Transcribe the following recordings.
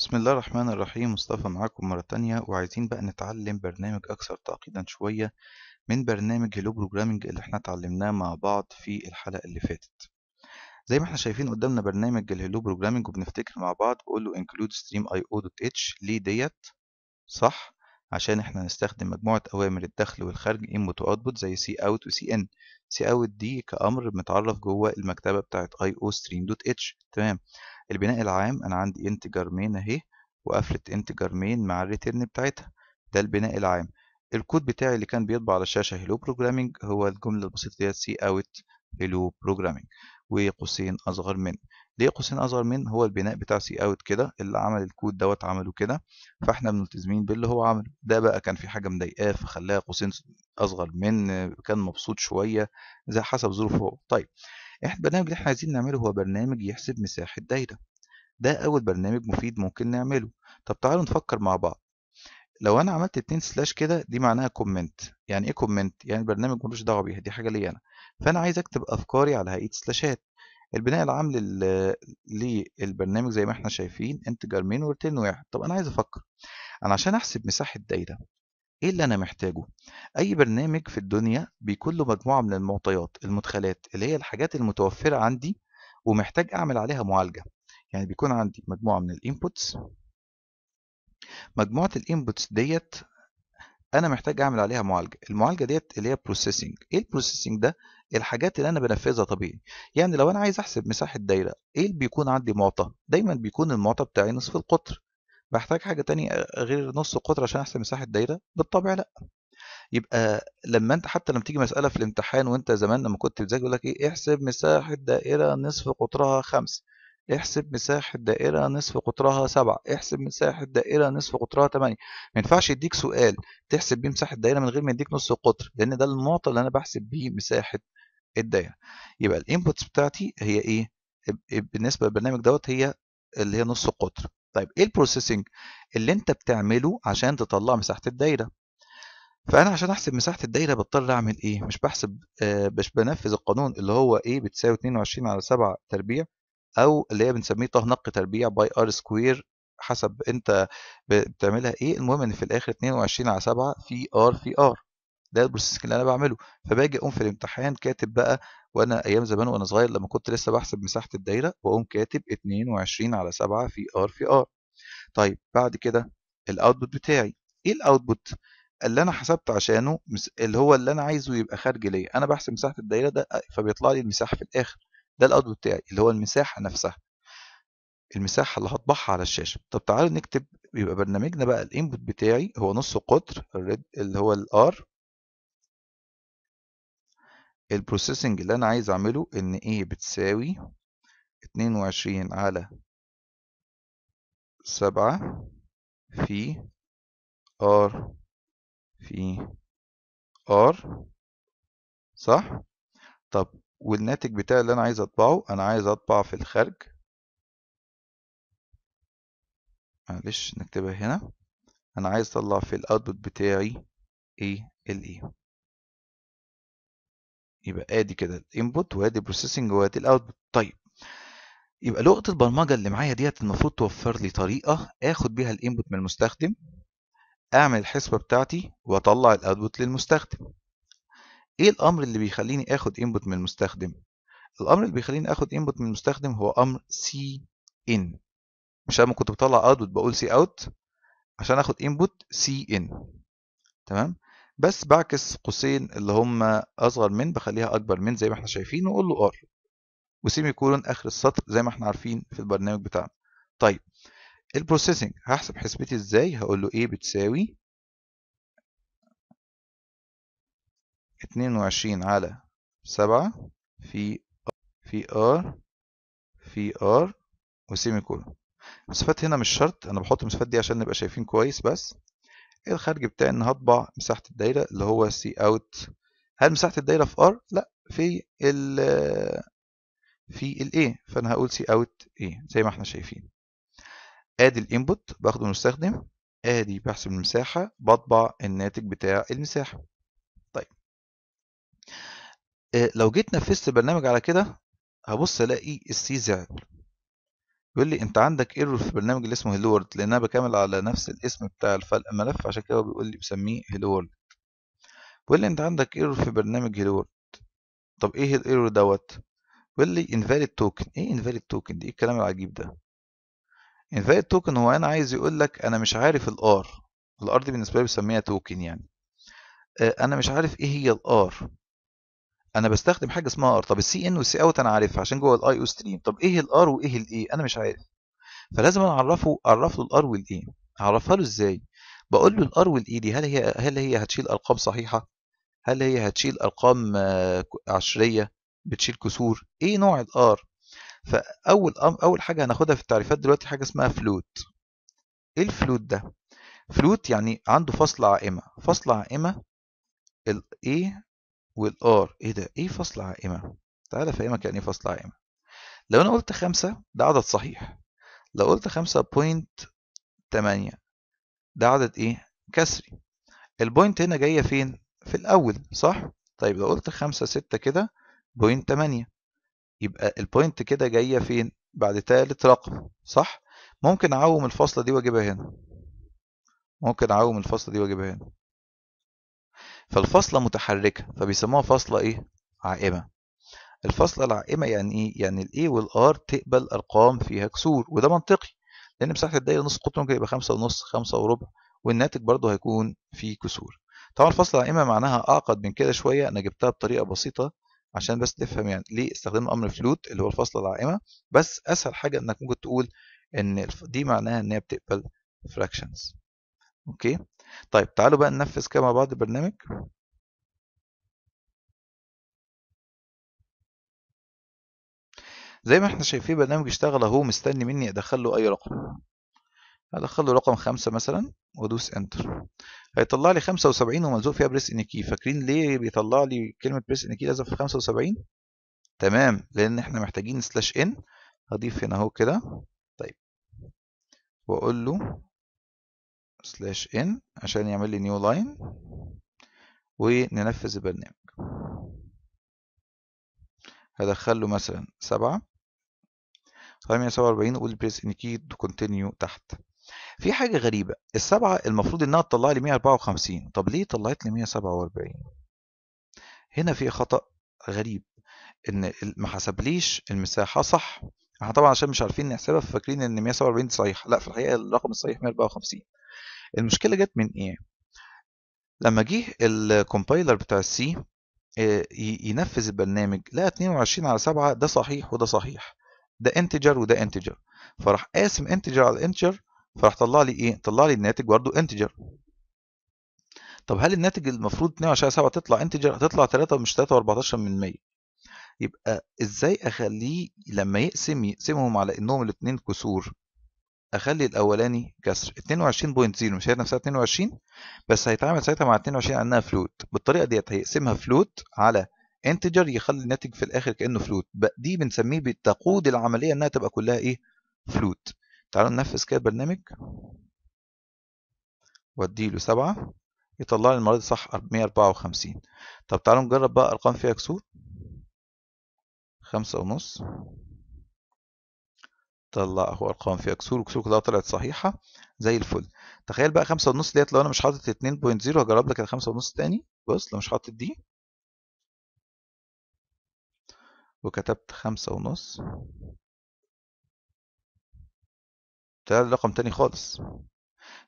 بسم الله الرحمن الرحيم مصطفى معاكم مرة تانية وعايزين بقى نتعلم برنامج أكثر تعقيدا شوية من برنامج هلو بروجرامينج اللي احنا اتعلمناه مع بعض في الحلقة اللي فاتت زي ما احنا شايفين قدامنا برنامج الهلو بروجرامينج وبنفتكر مع بعض بقول له include stream io.h dot h ليه ديت صح عشان احنا هنستخدم مجموعة أوامر الدخل والخرج input output زي out و c ان c out دي كأمر متعرف جوه المكتبة بتاعت io stream dot h تمام البناء العام انا عندي انتجر مين اهي وقفلت انتجر مين مع الريتيرن بتاعتها ده البناء العام الكود بتاعي اللي كان بيطبع على الشاشه هيلو بروجرامينج هو الجمله البسيطه ديت سي اوت هيلو بروجرامينج وقوسين اصغر من ليه قوسين اصغر من هو البناء بتاع سي اوت كده اللي عمل الكود دوت عمله كده فاحنا ملتزمين باللي هو عمله ده بقى كان في حاجه مضايقاه فخلاها قوسين اصغر من كان مبسوط شويه زي حسب ظروفه طيب احنا البرنامج اللي احنا عايزين نعمله هو برنامج يحسب مساحة دايرة ده أول برنامج مفيد ممكن نعمله طب تعالوا نفكر مع بعض لو أنا عملت اتنين سلاش كده دي معناها كومنت يعني إيه كومنت؟ يعني البرنامج ملوش دعوة بيها دي حاجة ليا أنا فأنا عايز أكتب أفكاري على هيئة سلاشات البناء العام للبرنامج زي ما احنا شايفين انتجر مين ورتين واحد طب انا عايز افكر انا عشان احسب مساحه دايره إيه اللي أنا محتاجه؟ أي برنامج في الدنيا بيكون له مجموعة من المعطيات، المدخلات، اللي هي الحاجات المتوفرة عندي ومحتاج أعمل عليها معالجة، يعني بيكون عندي مجموعة من الانبوتس مجموعة الانبوتس ديت أنا محتاج أعمل عليها معالجة، المعالجة ديت اللي هي بروسيسنج إيه البروسيسنج ده؟ الحاجات اللي أنا بنفذها طبيعي، يعني لو أنا عايز أحسب مساحة دايرة، إيه اللي بيكون عندي معطى؟ دايماً بيكون المعطى بتاعي نصف القطر، بحتاج حاجة تانية غير نص القطر عشان أحسب مساحة دايرة؟ بالطبع لأ. يبقى لمّا أنت حتى لمّا تيجي مسألة في الامتحان وأنت زمان لمّا كنت بتذاكر يقول لك إيه، احسب مساحة دائرة نصف قطرها خمس احسب مساحة دائرة نصف قطرها سبعة احسب مساحة دائرة نصف قطرها 8. ما ينفعش يديك سؤال تحسب بيه مساحة دايرة من غير ما يديك نص القطر، لأن ده المعطى اللي أنا بحسب بيه مساحة الدايرة. يبقى الانبوتس بتاعتي هي إيه؟ بالنسبة للبرنامج دوت هي اللي هي نص القطر. طيب ايه البروسيسنج اللي انت بتعمله عشان تطلع مساحه الدايره فانا عشان احسب مساحه الدايره بضطر اعمل ايه مش بحسب آه، مش بنفذ القانون اللي هو ايه بتساوي 22 على 7 تربيع او اللي هي بنسميه نق تربيع باي ار سكوير حسب انت بتعملها ايه المهم ان في الاخر 22 على 7 في ار في ار ده البروسيسنج اللي انا بعمله فباجي اقوم في الامتحان كاتب بقى وانا ايام زمان وانا صغير لما كنت لسه بحسب مساحه الدايره واقوم كاتب 22 على 7 في ار في ار طيب بعد كده الاوتبوت بتاعي ايه الاوتبوت اللي انا حسبت عشانه اللي هو اللي انا عايزه يبقى خارج ليا انا بحسب مساحه الدايره ده فبيطلع لي المساحه في الاخر ده الاوتبوت بتاعي اللي هو المساحه نفسها المساحه اللي هطبعها على الشاشه طب تعالوا نكتب يبقى برنامجنا بقى الانبوت بتاعي هو نص قطر اللي هو الار البروسيسنج اللي انا عايز اعمله ان ايه بتساوي 22 على 7 في ار في ار صح طب والناتج بتاعي اللي انا عايز اطبعه انا عايز اطبع في الخارج معلش نكتبها هنا انا عايز اطلع في الاوتبوت بتاعي ايه الايه يبقى ادي كده الانبوت وادي البروسيسنج وادي الاوتبوت طيب يبقى لغه البرمجه اللي معايا ديت المفروض توفر لي طريقه اخد بيها الانبوت من المستخدم اعمل الحسبه بتاعتي واطلع الاوتبوت للمستخدم ايه الامر اللي بيخليني اخد انبوت من المستخدم الامر اللي بيخليني اخد انبوت من المستخدم هو امر سي ان مش انا كنت بطلع اوتبوت بقول سي اوت عشان اخد انبوت سي ان تمام بس بعكس قوسين اللي هم اصغر من بخليها اكبر من زي ما احنا شايفين واقول له ار وسيمي كولون اخر السطر زي ما احنا عارفين في البرنامج بتاعنا طيب البروسيسنج هحسب حسبتي ازاي هقول له ايه بتساوي 22 على 7 في في ار في ار وسيمي كولون المسافات هنا مش شرط انا بحط المسافات دي عشان نبقى شايفين كويس بس إيه الخارج بتاعي ان هطبع مساحه الدايره اللي هو سي اوت هل مساحه الدايره في ار لا في ال في الاي فانا هقول سي اوت اي زي ما احنا شايفين ادي الانبوت باخده من المستخدم ادي بحسب المساحه بطبع الناتج بتاع المساحه طيب آه، لو جيت نفذت البرنامج على كده هبص الاقي السي زائد بيقول لي انت عندك ايرور في البرنامج اللي اسمه هيلو وورلد لان انا بكمل على نفس الاسم بتاع الملف عشان كده هو بيقول لي بسميه هيلو وورلد بيقول لي انت عندك ايرور في برنامج هيلو وورلد طب ايه الايرور دوت بيقول لي invalid token ايه invalid token دي ايه الكلام العجيب ده invalid token هو انا عايز يقول لك انا مش عارف الار الار دي بالنسبه لي بسميها توكن يعني آه، انا مش عارف ايه هي الار انا بستخدم حاجه اسمها ار طب السي ان والسي اوت انا عارفها عشان جوه الاي او ستريم طب ايه الار وايه الاي e؟ انا مش عارف فلازم اعرفه اعرف له الار والاي e. اعرفها له ازاي بقول له الار والاي e دي هل هي هل هي هتشيل ارقام صحيحه هل هي هتشيل ارقام آه، عشريه بتشيل كسور ايه نوع الار فاول اول حاجه هناخدها في التعريفات دلوقتي حاجه اسمها فلوت ايه الفلوت ده فلوت يعني عنده فصل عائمه فصل عائمه الاي والار ايه ده ايه فصل عائمه تعالى افهمك يعني ايه فصل عائمه لو انا قلت خمسة ده عدد صحيح لو قلت خمسة بوينت تمانية ده عدد ايه كسري البوينت هنا جاية فين في الاول صح طيب لو قلت خمسة ستة كده بوينت تمانية يبقى البوينت كده جاية فين بعد تالت رقم صح ممكن اعوم الفاصلة دي واجيبها هنا ممكن اعوم الفاصلة دي واجيبها هنا فالفاصلة متحركة فبيسموها فاصلة إيه؟ عائمة الفاصلة العائمة يعني إيه؟ يعني الـ A والـ R تقبل أرقام فيها كسور وده منطقي لأن مساحة الدايرة نص قطر ممكن يبقى خمسة ونص خمسة وربع والناتج برضه هيكون فيه كسور طبعا الفاصلة العائمة معناها أعقد من كده شوية أنا جبتها بطريقة بسيطة عشان بس تفهم يعني ليه استخدمنا أمر فلوت اللي هو الفاصلة العائمة بس أسهل حاجة إنك ممكن تقول إن دي معناها إن هي بتقبل فراكشنز. أوكي طيب تعالوا بقى ننفذ كده مع بعض البرنامج زي ما احنا شايفين برنامج اشتغل اهو مستني مني ادخل له اي رقم ادخل له رقم خمسة مثلا وادوس انتر هيطلع لي 75 وملزوق فيها بريس ان كي فاكرين ليه بيطلع لي كلمه بريس ان كي لازم في 75 تمام لان احنا محتاجين سلاش ان هضيف هنا اهو كده طيب واقول له سلاش ان عشان يعمل لي نيو لاين وننفذ البرنامج هدخل له مثلا سبعة واربعين قول بريس ان انيكيت كونتينيو تحت في حاجة غريبة السبعة المفروض انها تطلع لي 154 طب ليه طلعت لي 147 هنا في خطأ غريب ان ما حسبليش المساحة صح احنا طبعا عشان مش عارفين نحسبها ففاكرين ان 147 دي صحيح لا في الحقيقة الرقم الصحيح 154 المشكله جت من ايه لما جه الكومبايلر بتاع السي آه، ينفذ البرنامج لقى 22 على 7 ده صحيح وده صحيح ده انتجر وده انتجر فراح قاسم انتجر على انتجر فراح طلع لي ايه طلع لي الناتج برده انتجر طب هل الناتج المفروض 22 على 7 تطلع انتجر هتطلع 3 مش 3 و14 من 100 يبقى ازاي اخليه لما يقسم يقسمهم على انهم الاثنين كسور اخلي الاولاني كسر 22.0 مش هي نفسها 22 بس هيتعامل ساعتها مع 22 انها فلوت بالطريقه ديت هيقسمها فلوت على انتجر يخلي الناتج في الاخر كانه فلوت دي بنسميه بتقود العمليه انها تبقى كلها ايه فلوت تعالوا ننفذ كده البرنامج واديله 7 يطلع لي المره دي صح 154 طب تعالوا نجرب بقى ارقام فيها كسور خمسة ونص طلع اهو ارقام فيها كسور وكسور كلها طلعت صحيحه زي الفل تخيل بقى 5 ونص ديت لو انا مش حاطط 2.0 هجرب لك ال 5 ونص تاني بص لو مش حاطط دي وكتبت 5 ونص طلع لي رقم تاني خالص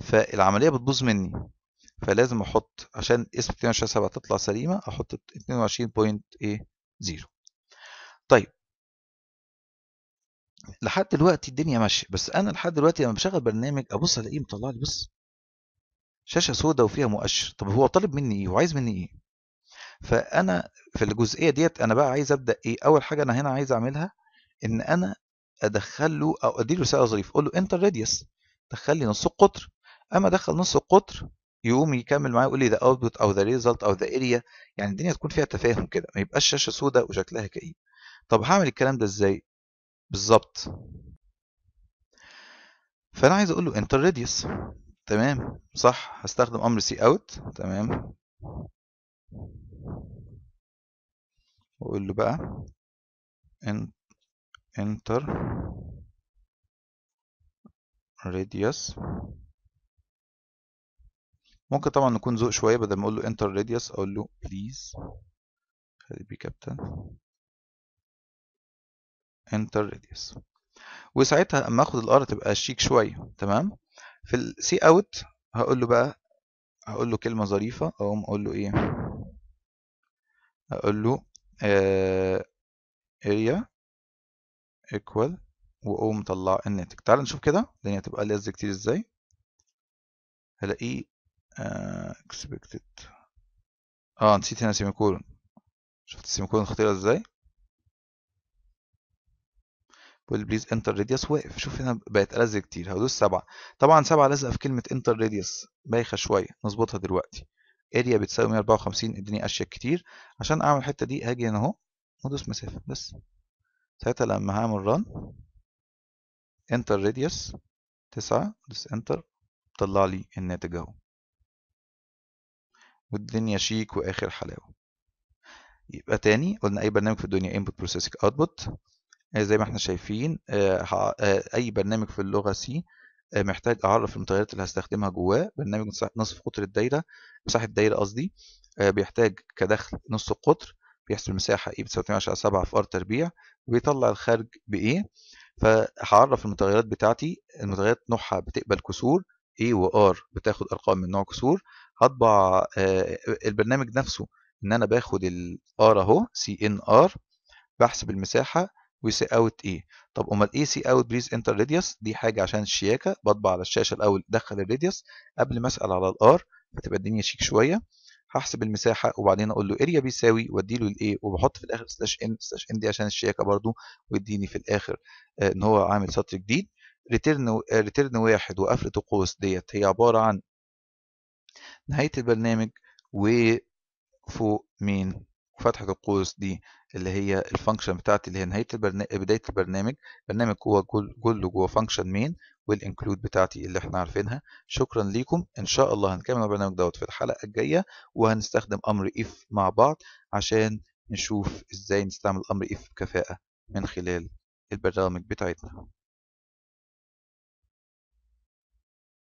فالعمليه بتبوظ مني فلازم احط عشان اس 22.7 تطلع سليمه احط 22.0 إيه؟ طيب لحد دلوقتي الدنيا ماشيه بس انا لحد دلوقتي لما بشغل برنامج ابص الاقيه مطلع لي بص شاشه سوداء وفيها مؤشر طب هو طالب مني ايه وعايز مني ايه فانا في الجزئيه ديت انا بقى عايز ابدا ايه اول حاجه انا هنا عايز اعملها ان انا ادخل له او اديله سعر ظريف اقول له انتر راديوس دخل لي نص القطر اما ادخل نص القطر يقوم يكمل معايا يقول لي ذا اوتبوت او ذا ريزلت او ذا اريا يعني الدنيا تكون فيها تفاهم كده ما يبقاش شاشه سوداء وشكلها كئيب طب هعمل الكلام ده ازاي بالظبط. فأنا عايز أقول له انتر راديوس تمام، صح، هستخدم أمر cout تمام. وأقول له بقى انتر enter radius ممكن طبعا نكون ذوق شوية بدل ما أقول له enter radius أقول له please خليه بي كابتن انتر radius وساعتها اما اخد الار تبقى شيك شويه تمام في السي اوت هقول له بقى هقول له كلمه ظريفه اقوم اقول له ايه هقول له آه area equal واقوم طلع الناتج تعال نشوف كده الدنيا هتبقى لذ كتير ازاي هلاقيه اكسبكتد آه،, اه نسيت هنا سيمي كولون شفت السيمي كولون خطيره ازاي will بليز انتر radius واقف شوف هنا بقت الزق كتير هدوس سبعة طبعا سبعة لازقة في كلمة انتر راديوس بايخة شوية نظبطها دلوقتي اريا بتساوي 154 اديني اشيك كتير عشان اعمل الحته دي هاجي هنا اهو وادوس مسافه بس ساعتها لما هعمل ران انتر راديوس 9 ادوس انتر طلع لي الناتج اهو والدنيا شيك واخر حلاوه يبقى تاني قلنا اي برنامج في الدنيا input processing output آه، زي ما احنا شايفين آه، آه، اي برنامج في اللغه سي محتاج اعرف المتغيرات اللي هستخدمها جواه برنامج نصف قطر الدايره مساحه الدايره قصدي بيحتاج كدخل نص قطر بيحسب المساحه اي بتساوي 7 في ار تربيع وبيطلع الخارج بايه فهعرف المتغيرات بتاعتي المتغيرات نوعها بتقبل كسور A و R بتاخد ارقام من نوع كسور هطبع البرنامج نفسه ان انا باخد ال R اهو سي ان ار بحسب المساحه وسي اوت ايه طب امال ايه سي اوت بليز انتر ريديوس دي حاجه عشان الشياكه بطبع على الشاشه الاول ادخل الريديوس قبل ما اسال على الار فتبقى الدنيا شيك شويه هحسب المساحه وبعدين اقول له اريا بيساوي وادي له الايه وبحط في الاخر سلاش ان سلاش ان دي عشان الشياكه برده ويديني في الاخر آه، ان هو عامل سطر جديد ريتيرن ريتيرن آه، واحد وقفله القوس ديت هي عباره عن نهايه البرنامج وفوق مين وفتحة القوس دي اللي هي الفانكشن بتاعتي اللي هي نهاية البرنامج بداية البرنامج برنامج هو كله جوه فانكشن مين والانكلود بتاعتي اللي احنا عارفينها شكرا ليكم ان شاء الله هنكمل البرنامج دوت في الحلقة الجاية وهنستخدم امر اف مع بعض عشان نشوف ازاي نستعمل امر اف بكفاءة من خلال البرامج بتاعتنا